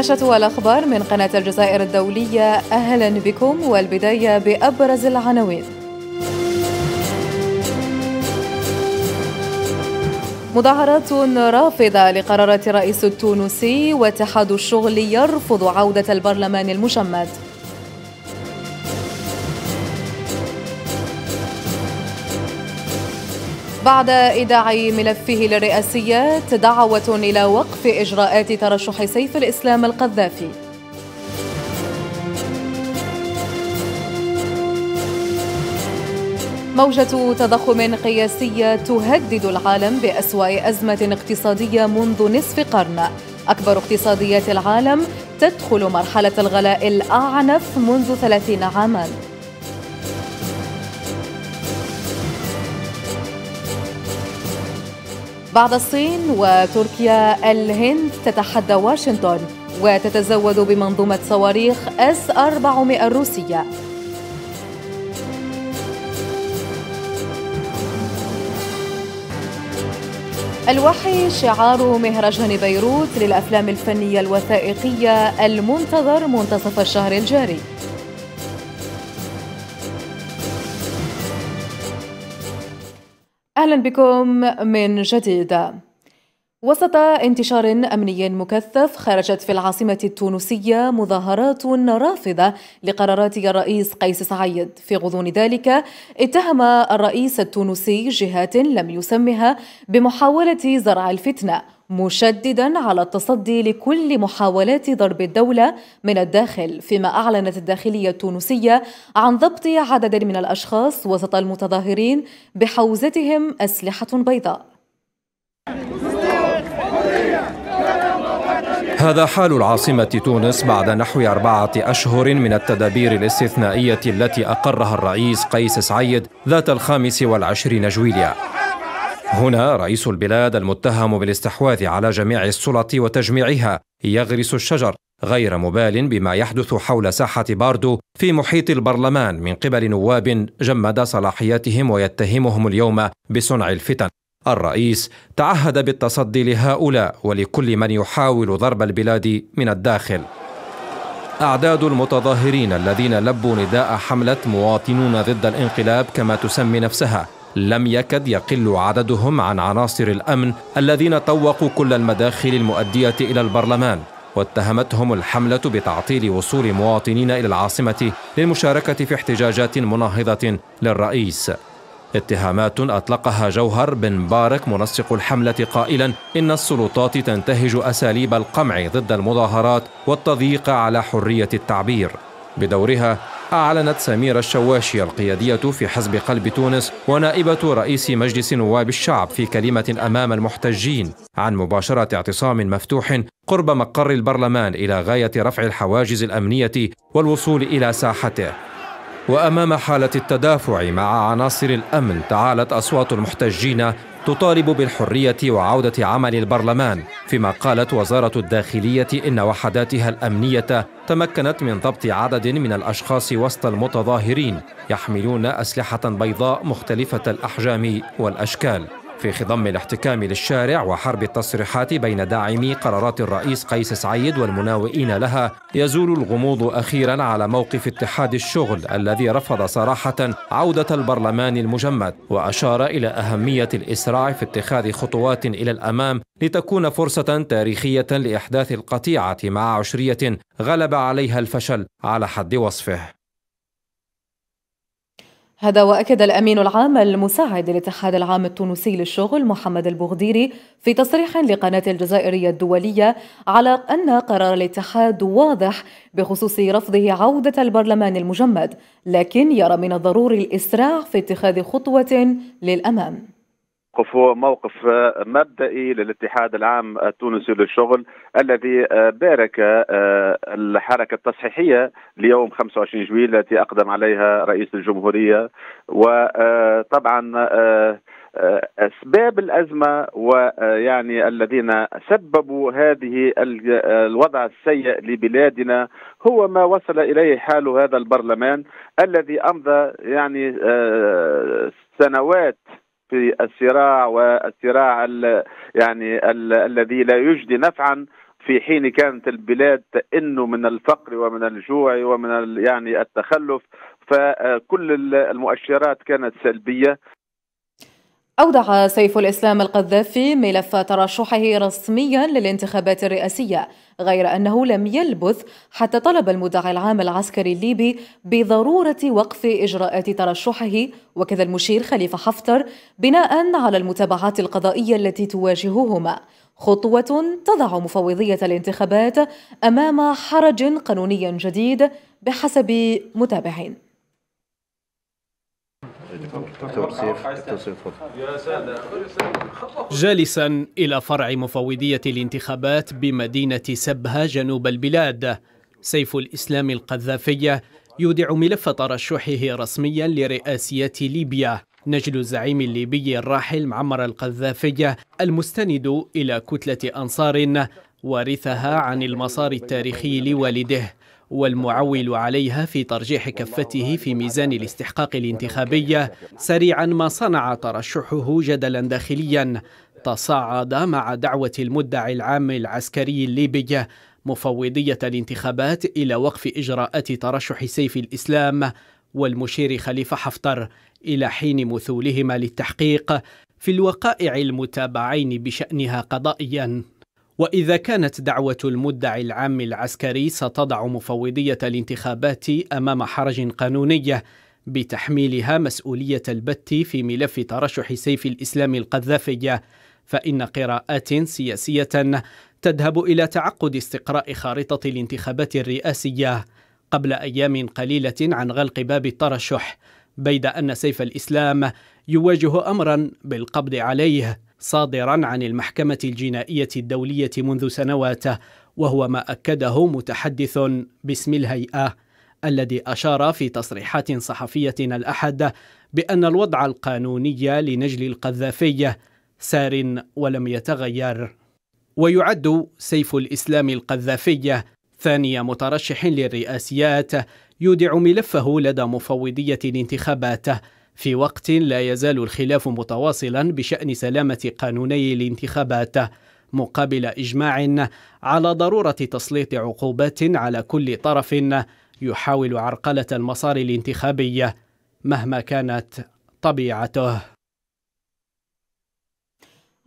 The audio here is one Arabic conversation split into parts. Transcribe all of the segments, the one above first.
نشرة والأخبار من قناة الجزائر الدولية أهلا بكم والبداية بأبرز العناوين مظاهرات رافضة لقرارات الرئيس التونسي واتحاد الشغل يرفض عودة البرلمان المشمد بعد إيداع ملفه للرئاسيات دعوة إلى وقف إجراءات ترشح سيف الإسلام القذافي موجة تضخم قياسية تهدد العالم بأسوأ أزمة اقتصادية منذ نصف قرن أكبر اقتصاديات العالم تدخل مرحلة الغلاء الأعنف منذ 30 عاماً بعد الصين وتركيا الهند تتحدى واشنطن وتتزود بمنظومة صواريخ اس 400 الروسية الوحي شعار مهرجان بيروت للأفلام الفنية الوثائقية المنتظر منتصف الشهر الجاري أهلا بكم من جديد وسط انتشار امني مكثف خرجت في العاصمه التونسيه مظاهرات رافضه لقرارات الرئيس قيس سعيد في غضون ذلك اتهم الرئيس التونسي جهات لم يسمها بمحاوله زرع الفتنه مشددا على التصدي لكل محاولات ضرب الدولة من الداخل فيما أعلنت الداخلية التونسية عن ضبط عدد من الأشخاص وسط المتظاهرين بحوزتهم أسلحة بيضاء هذا حال العاصمة تونس بعد نحو أربعة أشهر من التدابير الاستثنائية التي أقرها الرئيس قيس سعيد ذات الخامس والعشرين جويليا هنا رئيس البلاد المتهم بالاستحواذ على جميع السلط وتجميعها يغرس الشجر غير مبال بما يحدث حول ساحة باردو في محيط البرلمان من قبل نواب جمد صلاحياتهم ويتهمهم اليوم بصنع الفتن. الرئيس تعهد بالتصدي لهؤلاء ولكل من يحاول ضرب البلاد من الداخل. أعداد المتظاهرين الذين لبوا نداء حملة مواطنون ضد الانقلاب كما تسمي نفسها لم يكد يقل عددهم عن عناصر الامن الذين طوقوا كل المداخل المؤديه الى البرلمان واتهمتهم الحمله بتعطيل وصول مواطنين الى العاصمه للمشاركه في احتجاجات مناهضه للرئيس اتهامات اطلقها جوهر بن مبارك منسق الحمله قائلا ان السلطات تنتهج اساليب القمع ضد المظاهرات والتضييق على حريه التعبير بدورها أعلنت سميرة الشواشي القيادية في حزب قلب تونس ونائبة رئيس مجلس نواب الشعب في كلمة أمام المحتجين عن مباشرة اعتصام مفتوح قرب مقر البرلمان إلى غاية رفع الحواجز الأمنية والوصول إلى ساحته وأمام حالة التدافع مع عناصر الأمن تعالت أصوات المحتجين تطالب بالحرية وعودة عمل البرلمان فيما قالت وزارة الداخلية إن وحداتها الأمنية تمكنت من ضبط عدد من الأشخاص وسط المتظاهرين يحملون أسلحة بيضاء مختلفة الأحجام والأشكال في خضم الاحتكام للشارع وحرب التصريحات بين داعمي قرارات الرئيس قيس سعيد والمناوئين لها يزول الغموض اخيرا على موقف اتحاد الشغل الذي رفض صراحه عوده البرلمان المجمد واشار الى اهميه الاسراع في اتخاذ خطوات الى الامام لتكون فرصه تاريخيه لاحداث القطيعه مع عشريه غلب عليها الفشل على حد وصفه هذا وأكد الأمين العام المساعد للاتحاد العام التونسي للشغل محمد البغديري في تصريح لقناة الجزائرية الدولية على أن قرار الاتحاد واضح بخصوص رفضه عودة البرلمان المجمد لكن يرى من الضروري الإسراع في اتخاذ خطوة للأمام موقف موقف مبدئي للاتحاد العام التونسي للشغل الذي بارك الحركة التصحيحية ليوم 25 جويل التي أقدم عليها رئيس الجمهورية وطبعا اسباب الازمه ويعني الذين سببوا هذه الوضع السيء لبلادنا هو ما وصل اليه حال هذا البرلمان الذي امضى يعني آه، سنوات في الصراع والصراع ال يعني ال الذي لا يجدي نفعا في حين كانت البلاد تئن من الفقر ومن الجوع ومن يعني التخلف فكل المؤشرات كانت سلبيه أودع سيف الإسلام القذافي ملف ترشحه رسميا للانتخابات الرئاسية غير أنه لم يلبث حتى طلب المدعي العام العسكري الليبي بضرورة وقف إجراءات ترشحه وكذا المشير خليفة حفتر بناء على المتابعات القضائية التي تواجههما خطوة تضع مفوضية الانتخابات أمام حرج قانوني جديد بحسب متابعين توصيف سيف جالسا إلى فرع مفوضية الانتخابات بمدينة سبها جنوب البلاد سيف الإسلام القذافي يودع ملف ترشحه رسميا لرئاسية ليبيا نجل الزعيم الليبي الراحل معمر القذافي المستند إلى كتلة أنصار ورثها عن المسار التاريخي لوالده والمعول عليها في ترجيح كفته في ميزان الاستحقاق الانتخابي سريعا ما صنع ترشحه جدلا داخليا تصاعد مع دعوة المدعي العام العسكري الليبي مفوضية الانتخابات إلى وقف إجراءات ترشح سيف الإسلام والمشير خليفة حفتر إلى حين مثولهما للتحقيق في الوقائع المتابعين بشأنها قضائياً وإذا كانت دعوة المدعي العام العسكري ستضع مفوضية الانتخابات أمام حرج قانوني بتحميلها مسؤولية البت في ملف ترشح سيف الإسلام القذافي فإن قراءات سياسية تذهب إلى تعقد استقراء خارطة الانتخابات الرئاسية قبل أيام قليلة عن غلق باب الترشح بيد أن سيف الإسلام يواجه أمرا بالقبض عليه صادرا عن المحكمة الجنائية الدولية منذ سنوات وهو ما أكده متحدث باسم الهيئة الذي أشار في تصريحات صحفية الأحد بأن الوضع القانوني لنجل القذافي سار ولم يتغير ويعد سيف الإسلام القذافي ثاني مترشح للرئاسيات يودع ملفه لدى مفوضية الانتخابات في وقت لا يزال الخلاف متواصلا بشان سلامه قانوني الانتخابات مقابل اجماع على ضروره تسليط عقوبات على كل طرف يحاول عرقله المسار الانتخابي مهما كانت طبيعته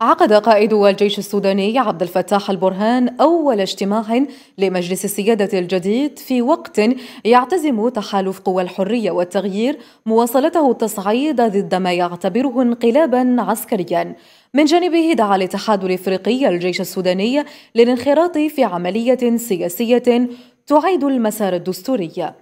عقد قائد الجيش السوداني عبد الفتاح البرهان أول اجتماع لمجلس السيادة الجديد في وقت يعتزم تحالف قوى الحرية والتغيير مواصلته التصعيد ضد ما يعتبره انقلابا عسكريا من جانبه دعا الاتحاد الافريقي الجيش السوداني للانخراط في عملية سياسية تعيد المسار الدستوري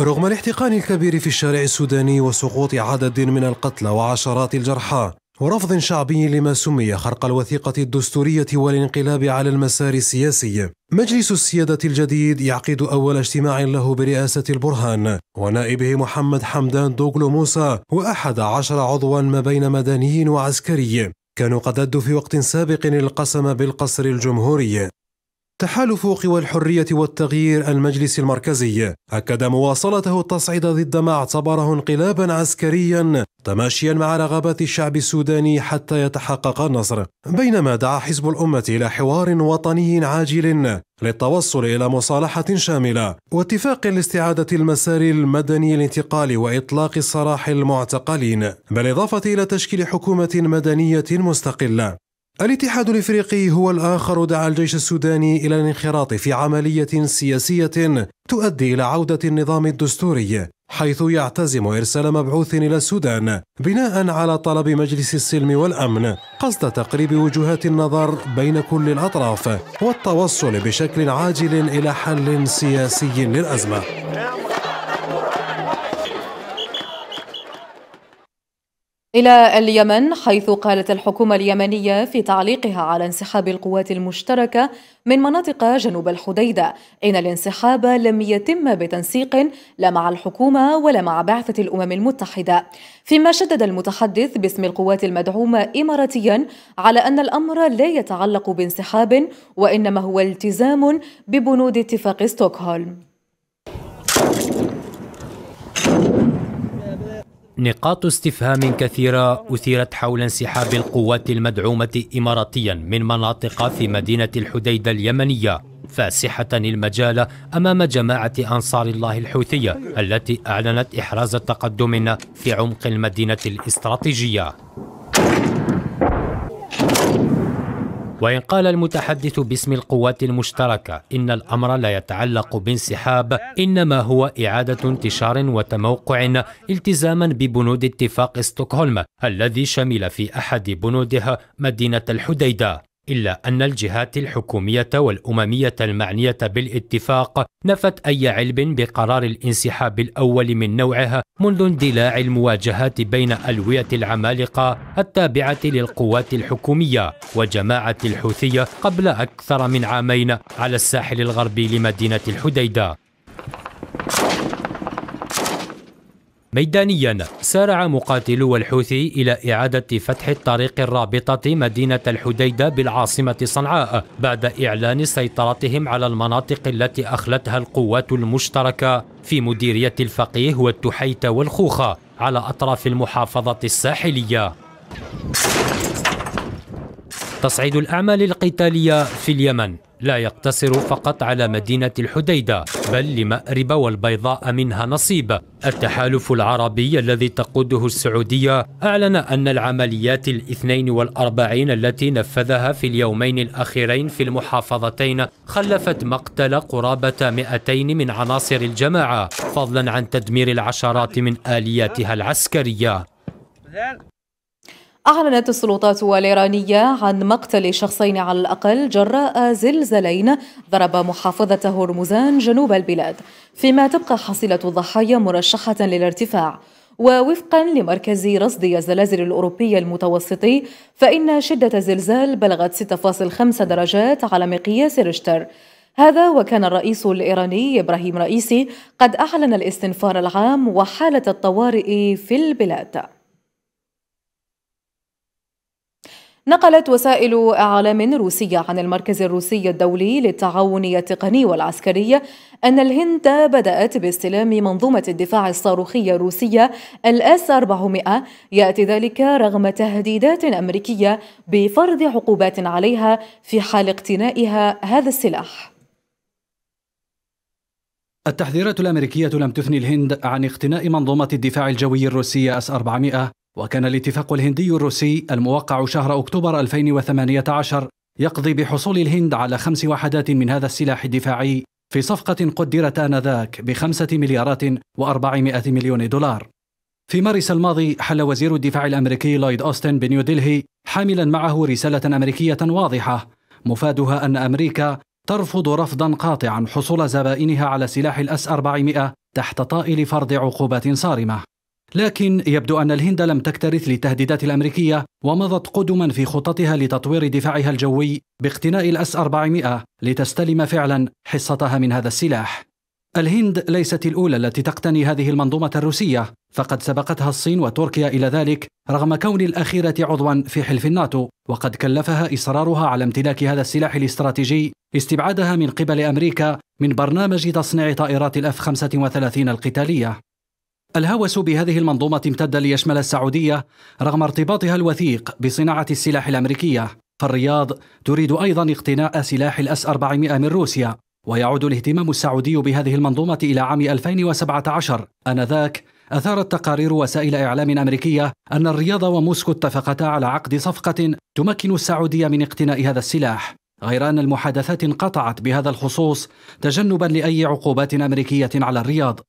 رغم الاحتقان الكبير في الشارع السوداني وسقوط عدد من القتلى وعشرات الجرحى ورفض شعبي لما سمي خرق الوثيقة الدستورية والانقلاب على المسار السياسي مجلس السيادة الجديد يعقد أول اجتماع له برئاسة البرهان ونائبه محمد حمدان دوغلو موسى وأحد عشر عضوا ما بين مدني وعسكري كانوا قد أدوا في وقت سابق القسم بالقصر الجمهوري تحالف قوى الحرية والتغيير المجلس المركزي أكد مواصلته التصعيد ضد ما اعتبره انقلابا عسكريا تماشيا مع رغبات الشعب السوداني حتى يتحقق النصر بينما دعا حزب الأمة إلى حوار وطني عاجل للتوصل إلى مصالحة شاملة واتفاق لاستعادة المسار المدني للانتقال وإطلاق السراح المعتقلين بالإضافة إلى تشكيل حكومة مدنية مستقلة الاتحاد الافريقي هو الاخر دعا الجيش السوداني الى الانخراط في عمليه سياسيه تؤدي الى عوده النظام الدستوري حيث يعتزم ارسال مبعوث الى السودان بناء على طلب مجلس السلم والامن قصد تقريب وجهات النظر بين كل الاطراف والتوصل بشكل عاجل الى حل سياسي للازمه إلى اليمن حيث قالت الحكومة اليمنية في تعليقها على انسحاب القوات المشتركة من مناطق جنوب الحديدة إن الانسحاب لم يتم بتنسيق لا مع الحكومة ولا مع بعثة الأمم المتحدة فيما شدد المتحدث باسم القوات المدعومة إماراتيا على أن الأمر لا يتعلق بانسحاب وإنما هو التزام ببنود اتفاق ستوكهولم نقاط استفهام كثيرة أثيرت حول انسحاب القوات المدعومة إماراتيا من مناطق في مدينة الحديدة اليمنية فاسحة المجال أمام جماعة أنصار الله الحوثية التي أعلنت إحراز تقدم في عمق المدينة الاستراتيجية وإن قال المتحدث باسم القوات المشتركة إن الأمر لا يتعلق بانسحاب إنما هو إعادة انتشار وتموقع التزاما ببنود اتفاق ستوكهولم الذي شمل في أحد بنودها مدينة الحديدة إلا أن الجهات الحكومية والأممية المعنية بالاتفاق نفت أي علم بقرار الانسحاب الأول من نوعه منذ اندلاع المواجهات بين ألوية العمالقة التابعة للقوات الحكومية وجماعة الحوثية قبل أكثر من عامين على الساحل الغربي لمدينة الحديدة ميدانيا سارع مقاتلو الحوثي إلى إعادة فتح الطريق الرابطة مدينة الحديدة بالعاصمة صنعاء بعد إعلان سيطرتهم على المناطق التي أخلتها القوات المشتركة في مديرية الفقيه والتحيتة والخوخة على أطراف المحافظة الساحلية تصعيد الأعمال القتالية في اليمن لا يقتصر فقط على مدينة الحديدة بل لمأرب والبيضاء منها نصيب التحالف العربي الذي تقوده السعودية أعلن أن العمليات الاثنين والأربعين التي نفذها في اليومين الأخيرين في المحافظتين خلفت مقتل قرابة 200 من عناصر الجماعة فضلا عن تدمير العشرات من آلياتها العسكرية أعلنت السلطات الإيرانية عن مقتل شخصين على الأقل جراء زلزالين ضرب محافظة هرمزان جنوب البلاد فيما تبقى حصيلة الضحايا مرشحة للارتفاع ووفقا لمركز رصد الزلازل الأوروبي المتوسطي فإن شدة الزلزال بلغت 6.5 درجات على مقياس ريشتر هذا وكان الرئيس الإيراني إبراهيم رئيسي قد أعلن الاستنفار العام وحالة الطوارئ في البلاد نقلت وسائل اعلام روسيه عن المركز الروسي الدولي للتعاون التقني والعسكري ان الهند بدات باستلام منظومه الدفاع الصاروخيه الروسيه الاس 400 ياتي ذلك رغم تهديدات امريكيه بفرض عقوبات عليها في حال اقتنائها هذا السلاح التحذيرات الأمريكية لم تثني الهند عن اقتناء منظومة الدفاع الجوي الروسية أس 400 وكان الاتفاق الهندي الروسي الموقع شهر أكتوبر 2018 يقضي بحصول الهند على خمس وحدات من هذا السلاح الدفاعي في صفقة قدرت آنذاك بخمسة مليارات وأربعمائة مليون دولار في مارس الماضي حل وزير الدفاع الأمريكي لويد أوستن بنيودلهي حاملا معه رسالة أمريكية واضحة مفادها أن أمريكا ترفض رفضا قاطعا حصول زبائنها على سلاح الأس 400 تحت طائل فرض عقوبات صارمة لكن يبدو أن الهند لم تكترث للتهديدات الأمريكية ومضت قدما في خططها لتطوير دفاعها الجوي باقتناء الأس 400 لتستلم فعلا حصتها من هذا السلاح الهند ليست الأولى التي تقتني هذه المنظومة الروسية فقد سبقتها الصين وتركيا إلى ذلك رغم كون الأخيرة عضوا في حلف الناتو وقد كلفها إصرارها على امتلاك هذا السلاح الاستراتيجي استبعادها من قبل أمريكا من برنامج تصنيع طائرات الأف 35 القتالية الهوس بهذه المنظومة امتد ليشمل السعودية رغم ارتباطها الوثيق بصناعة السلاح الأمريكية فالرياض تريد أيضا اقتناء سلاح الأس 400 من روسيا ويعود الاهتمام السعودي بهذه المنظومة إلى عام 2017 أنذاك أثارت تقارير وسائل إعلام أمريكية أن الرياض وموسكو اتفقتا على عقد صفقة تمكن السعودية من اقتناء هذا السلاح غير أن المحادثات انقطعت بهذا الخصوص تجنبا لأي عقوبات أمريكية على الرياض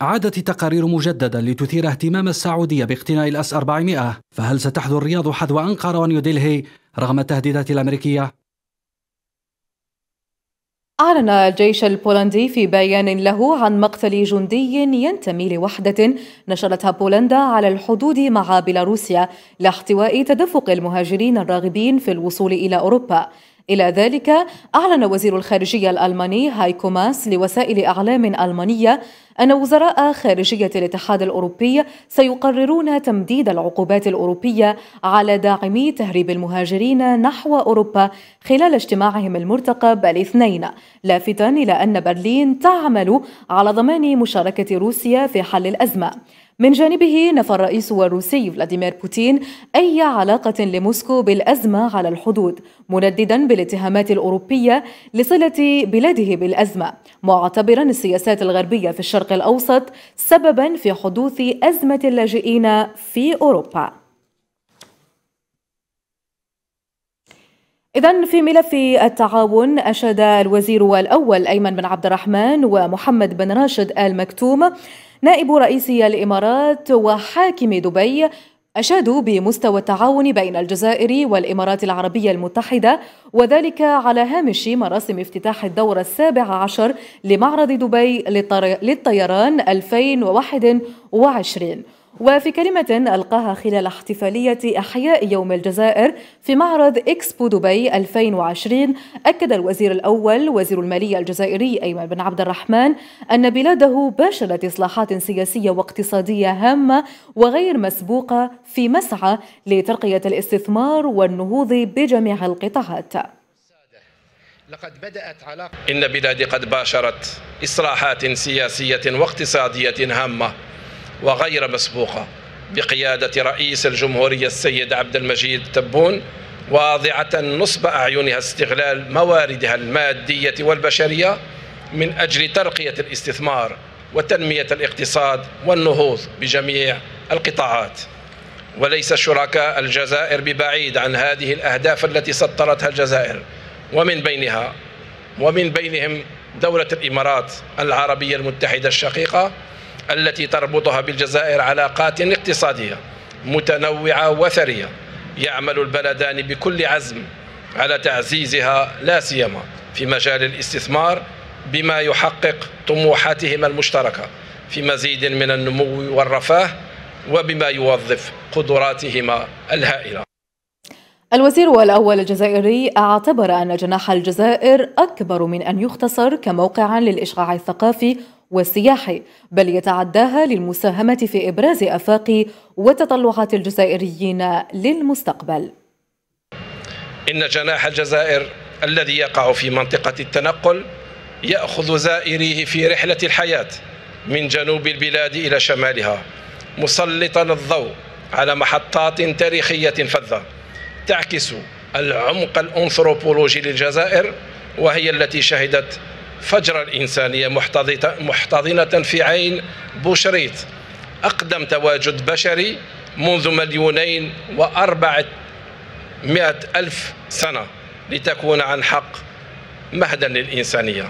عادت التقارير مجددا لتثير اهتمام السعودية باقتناء الأس 400 فهل ستحذو الرياض حذو أنقرة ونيودلهي رغم التهديدات الأمريكية؟ أعلن الجيش البولندي في بيان له عن مقتل جندي ينتمي لوحدة نشرتها بولندا على الحدود مع بيلاروسيا لاحتواء تدفق المهاجرين الراغبين في الوصول إلى أوروبا إلى ذلك أعلن وزير الخارجية الألماني هايكو ماس لوسائل أعلام ألمانية أن وزراء خارجية الاتحاد الأوروبي سيقررون تمديد العقوبات الأوروبية على داعمي تهريب المهاجرين نحو أوروبا خلال اجتماعهم المرتقب الاثنين لافتا إلى أن برلين تعمل على ضمان مشاركة روسيا في حل الأزمة من جانبه نفى الرئيس الروسي فلاديمير بوتين أي علاقة لموسكو بالأزمة على الحدود منددا بالاتهامات الأوروبية لصلة بلاده بالأزمة معتبرا السياسات الغربية في الشرق الأوسط سببا في حدوث أزمة اللاجئين في أوروبا إذا في ملف التعاون أشاد الوزير الأول أيمن بن عبد الرحمن ومحمد بن راشد آل مكتوم نائب رئيس الإمارات وحاكم دبي أشادوا بمستوى التعاون بين الجزائر والإمارات العربية المتحدة وذلك على هامش مراسم افتتاح الدورة السابعه عشر لمعرض دبي للطيران 2021 وفي كلمة ألقاها خلال احتفالية إحياء يوم الجزائر في معرض إكسبو دبي 2020 أكد الوزير الأول وزير المالية الجزائري أيمن بن عبد الرحمن أن بلاده باشرت إصلاحات سياسية واقتصادية هامة وغير مسبوقة في مسعى لترقية الاستثمار والنهوض بجميع القطاعات لقد بدأت علاقة إن بلادي قد باشرت إصلاحات سياسية واقتصادية هامة وغير مسبوقة بقيادة رئيس الجمهورية السيد عبد المجيد تبون واضعة نصب أعينها استغلال مواردها المادية والبشرية من أجل ترقية الاستثمار وتنمية الاقتصاد والنهوض بجميع القطاعات وليس شركاء الجزائر ببعيد عن هذه الأهداف التي سطرتها الجزائر ومن بينها ومن بينهم دولة الإمارات العربية المتحدة الشقيقة التي تربطها بالجزائر علاقات اقتصادية متنوعة وثرية يعمل البلدان بكل عزم على تعزيزها لا سيما في مجال الاستثمار بما يحقق طموحاتهما المشتركه في مزيد من النمو والرفاه وبما يوظف قدراتهما الهائله الوزير الأول الجزائري اعتبر أن جناح الجزائر أكبر من أن يختصر كموقع للإشعاع الثقافي والسياحي بل يتعداها للمساهمة في إبراز آفاق وتطلعات الجزائريين للمستقبل إن جناح الجزائر الذي يقع في منطقة التنقل يأخذ زائريه في رحلة الحياة من جنوب البلاد إلى شمالها مسلطا الضوء على محطات تاريخية فذة تعكس العمق الأنثروبولوجي للجزائر وهي التي شهدت فجر الإنسانية محتضنة في عين بوشريت أقدم تواجد بشري منذ مليونين وأربعة مئة ألف سنة لتكون عن حق مهدا للإنسانية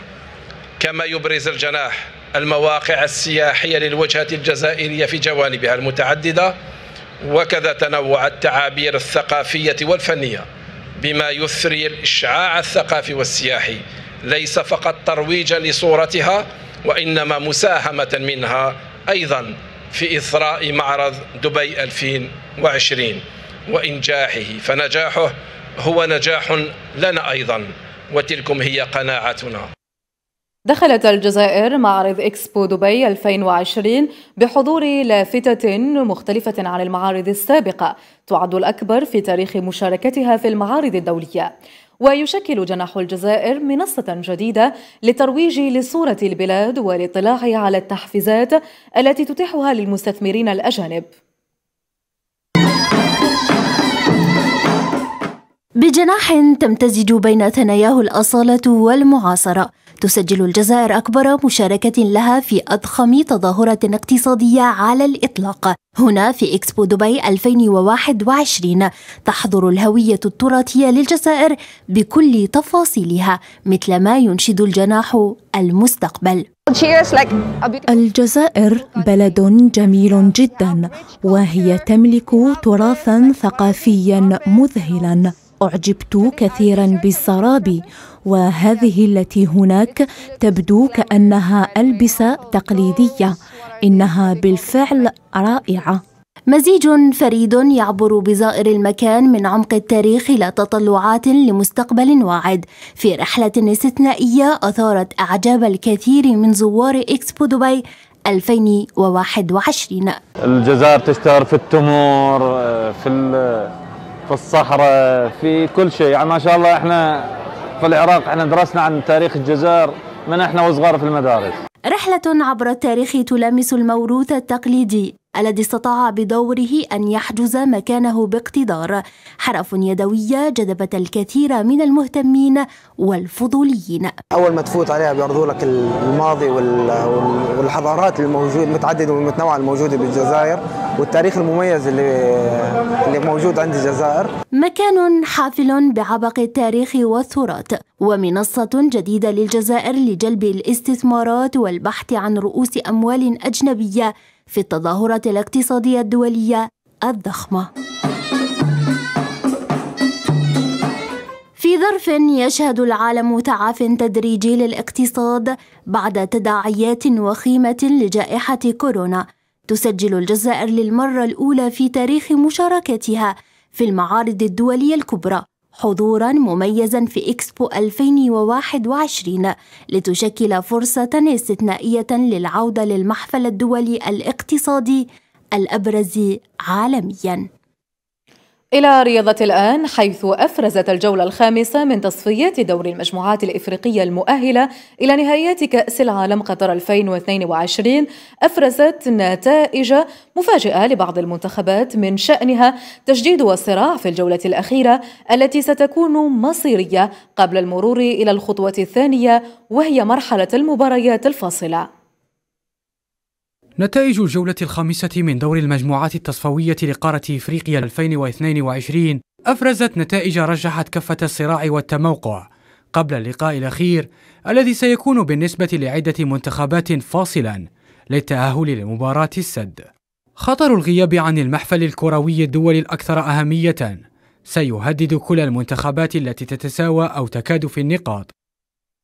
كما يبرز الجناح المواقع السياحية للوجهة الجزائرية في جوانبها المتعددة وكذا تنوع التعابير الثقافية والفنية بما يثري الإشعاع الثقافي والسياحي ليس فقط ترويجا لصورتها وإنما مساهمة منها أيضا في إثراء معرض دبي 2020 وإنجاحه فنجاحه هو نجاح لنا أيضا وتلكم هي قناعتنا دخلت الجزائر معرض إكسبو دبي 2020 بحضور لافتة مختلفة عن المعارض السابقة تعد الأكبر في تاريخ مشاركتها في المعارض الدولية ويشكل جناح الجزائر منصة جديدة للترويج لصورة البلاد والاطلاع على التحفيزات التي تتيحها للمستثمرين الأجانب بجناح تمتزج بين ثناياه الأصالة والمعاصرة تسجل الجزائر أكبر مشاركة لها في أضخم تظاهرة اقتصادية على الإطلاق هنا في إكسبو دبي 2021 تحضر الهوية التراثية للجزائر بكل تفاصيلها مثل ما ينشد الجناح المستقبل الجزائر بلد جميل جدا وهي تملك تراثا ثقافيا مذهلا أعجبت كثيرا بالسراب وهذه التي هناك تبدو كأنها ألبسة تقليدية إنها بالفعل رائعة مزيج فريد يعبر بزائر المكان من عمق التاريخ إلى تطلعات لمستقبل واعد في رحلة استثنائية أثارت أعجاب الكثير من زوار إكسبو دبي 2021 الجزائر تشتهر في التمور في في الصحراء في كل شيء يعني ما شاء الله احنا في العراق احنا درسنا عن تاريخ الجزائر من احنا وصغار في المدارس رحلة عبر التاريخ تلامس الموروث التقليدي الذي استطاع بدوره أن يحجز مكانه باقتدار حرف يدوية جذبت الكثير من المهتمين والفضوليين أول ما تفوت عليها بيعرضوا لك الماضي والحضارات الموجود متعددة والمتنوعة الموجودة بالجزائر والتاريخ المميز اللي, اللي موجود عند الجزائر مكان حافل بعبق التاريخ والتراث ومنصة جديدة للجزائر لجلب الاستثمارات والبحث عن رؤوس أموال أجنبية في التظاهرة الاقتصادية الدولية الضخمة في ظرف يشهد العالم تعافٍ تدريجي للاقتصاد بعد تداعيات وخيمة لجائحة كورونا، تسجل الجزائر للمرة الأولى في تاريخ مشاركتها في المعارض الدولية الكبرى حضورا مميزا في إكسبو 2021 لتشكل فرصة استثنائية للعودة للمحفل الدولي الاقتصادي الأبرز عالمياً إلى رياضة الآن حيث أفرزت الجولة الخامسة من تصفيات دوري المجموعات الإفريقية المؤهلة إلى نهائيات كأس العالم قطر 2022 أفرزت نتائج مفاجئة لبعض المنتخبات من شأنها تجديد الصراع في الجولة الأخيرة التي ستكون مصيرية قبل المرور إلى الخطوة الثانية وهي مرحلة المباريات الفاصلة نتائج الجولة الخامسة من دور المجموعات التصفوية لقارة إفريقيا 2022 أفرزت نتائج رجحت كفة الصراع والتموقع قبل اللقاء الأخير الذي سيكون بالنسبة لعدة منتخبات فاصلا للتأهل لمباراة السد خطر الغياب عن المحفل الكروي الدولي الأكثر أهمية سيهدد كل المنتخبات التي تتساوى أو تكاد في النقاط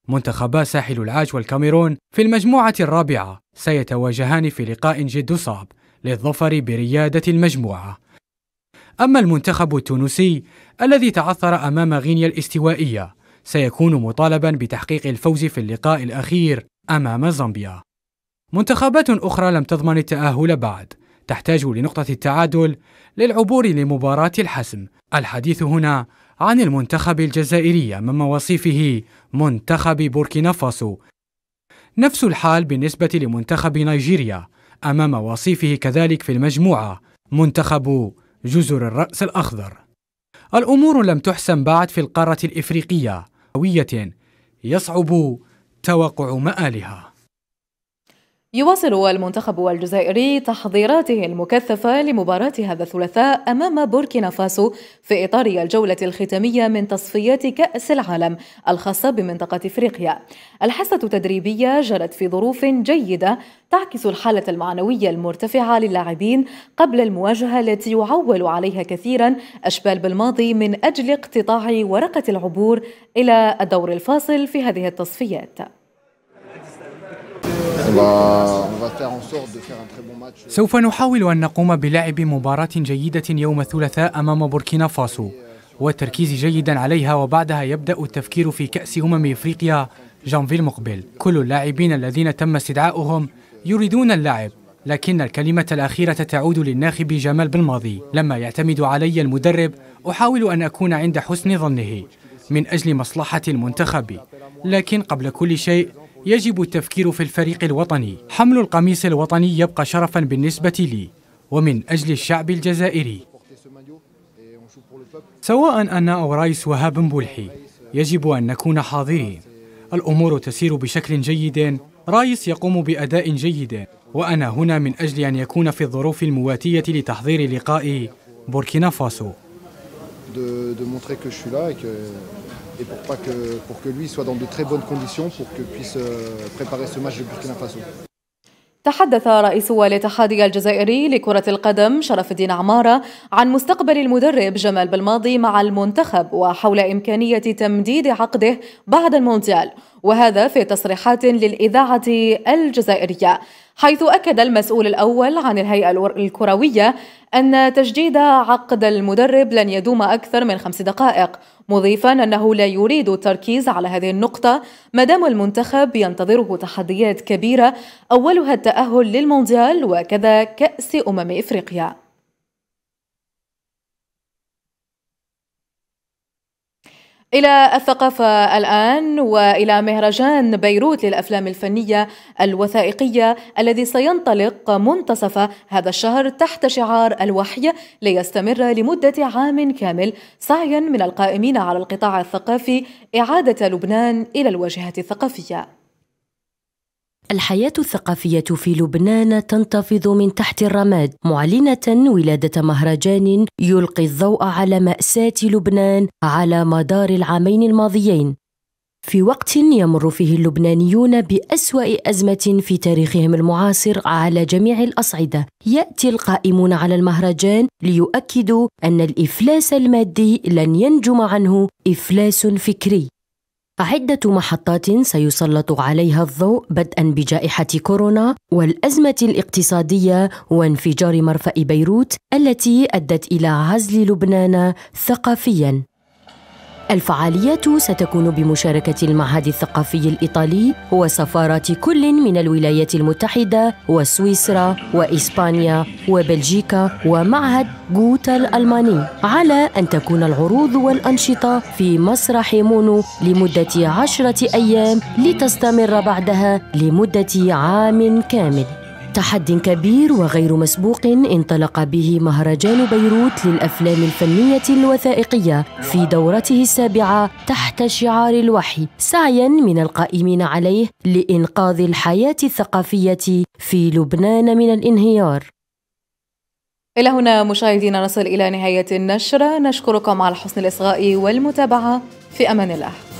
منتخبا ساحل العاج والكاميرون في المجموعة الرابعة سيتواجهان في لقاء جد صعب للظفر بريادة المجموعة أما المنتخب التونسي الذي تعثر أمام غينيا الاستوائية سيكون مطالبا بتحقيق الفوز في اللقاء الأخير أمام زامبيا منتخبات أخرى لم تضمن التأهل بعد تحتاج لنقطة التعادل للعبور لمباراة الحسم الحديث هنا عن المنتخب الجزائري أمام وصيفه منتخب بوركينا فاسو نفس الحال بالنسبة لمنتخب نيجيريا أمام وصيفه كذلك في المجموعة منتخب جزر الرأس الأخضر الأمور لم تحسم بعد في القارة الإفريقية قوية يصعب توقع مآلها يواصل المنتخب الجزائري تحضيراته المكثفة لمباراة هذا الثلاثاء أمام بوركينا فاسو في إطار الجولة الختامية من تصفيات كأس العالم الخاصة بمنطقة إفريقيا. الحصة التدريبية جرت في ظروف جيدة تعكس الحالة المعنوية المرتفعة للاعبين قبل المواجهة التي يعول عليها كثيرا أشبال بالماضي من أجل اقتطاع ورقة العبور إلى الدور الفاصل في هذه التصفيات. سوف نحاول أن نقوم بلعب مباراة جيدة يوم الثلاثاء أمام بوركينا فاسو والتركيز جيدا عليها وبعدها يبدأ التفكير في كأس أمم إفريقيا جانفي المقبل كل اللاعبين الذين تم استدعاؤهم يريدون اللعب لكن الكلمة الأخيرة تعود للناخب جمال بالماضي لما يعتمد علي المدرب أحاول أن أكون عند حسن ظنه من أجل مصلحة المنتخب لكن قبل كل شيء يجب التفكير في الفريق الوطني حمل القميص الوطني يبقى شرفا بالنسبة لي ومن أجل الشعب الجزائري سواء أنا أو رايس وهاب بولحي يجب أن نكون حاضرين الأمور تسير بشكل جيد رايس يقوم بأداء جيد وأنا هنا من أجل أن يكون في الظروف المواتية لتحضير لقاء بوركينا فاسو et pour, pas que, pour que lui soit dans de très bonnes conditions pour que puisse euh, préparer ce match de Burkina Faso. تحدث رئيس الاتحاد الجزائري لكرة القدم شرف الدين عمارة عن مستقبل المدرب جمال بالماضي مع المنتخب وحول إمكانية تمديد عقده بعد المونديال وهذا في تصريحات للإذاعة الجزائرية حيث أكد المسؤول الأول عن الهيئة الكروية أن تجديد عقد المدرب لن يدوم أكثر من خمس دقائق مضيفا أنه لا يريد التركيز على هذه النقطة ما دام المنتخب ينتظره تحديات كبيرة أولها التأهل للمونديال وكذا كأس أمم إفريقيا إلى الثقافة الآن وإلى مهرجان بيروت للأفلام الفنية الوثائقية الذي سينطلق منتصف هذا الشهر تحت شعار الوحي ليستمر لمدة عام كامل سعيا من القائمين على القطاع الثقافي إعادة لبنان إلى الواجهة الثقافية الحياة الثقافية في لبنان تنتفض من تحت الرماد معلنة ولادة مهرجان يلقي الضوء على مأساة لبنان على مدار العامين الماضيين في وقت يمر فيه اللبنانيون بأسوأ أزمة في تاريخهم المعاصر على جميع الأصعدة يأتي القائمون على المهرجان ليؤكدوا أن الإفلاس المادي لن ينجم عنه إفلاس فكري عدة محطات سيسلط عليها الضوء بدءا بجائحة كورونا والأزمة الاقتصادية وانفجار مرفأ بيروت التي أدت إلى عزل لبنان ثقافيا الفعاليات ستكون بمشاركة المعهد الثقافي الإيطالي وسفارات كل من الولايات المتحدة وسويسرا وإسبانيا وبلجيكا ومعهد جوتا الألماني على أن تكون العروض والأنشطة في مسرح مونو لمدة عشرة أيام لتستمر بعدها لمدة عام كامل تحد كبير وغير مسبوق انطلق به مهرجان بيروت للافلام الفنيه الوثائقيه في دورته السابعه تحت شعار الوحي سعيا من القائمين عليه لانقاذ الحياه الثقافيه في لبنان من الانهيار الى هنا مشاهدينا نصل الى نهايه النشره نشكركم على حسن الاصغاء والمتابعه في امان الله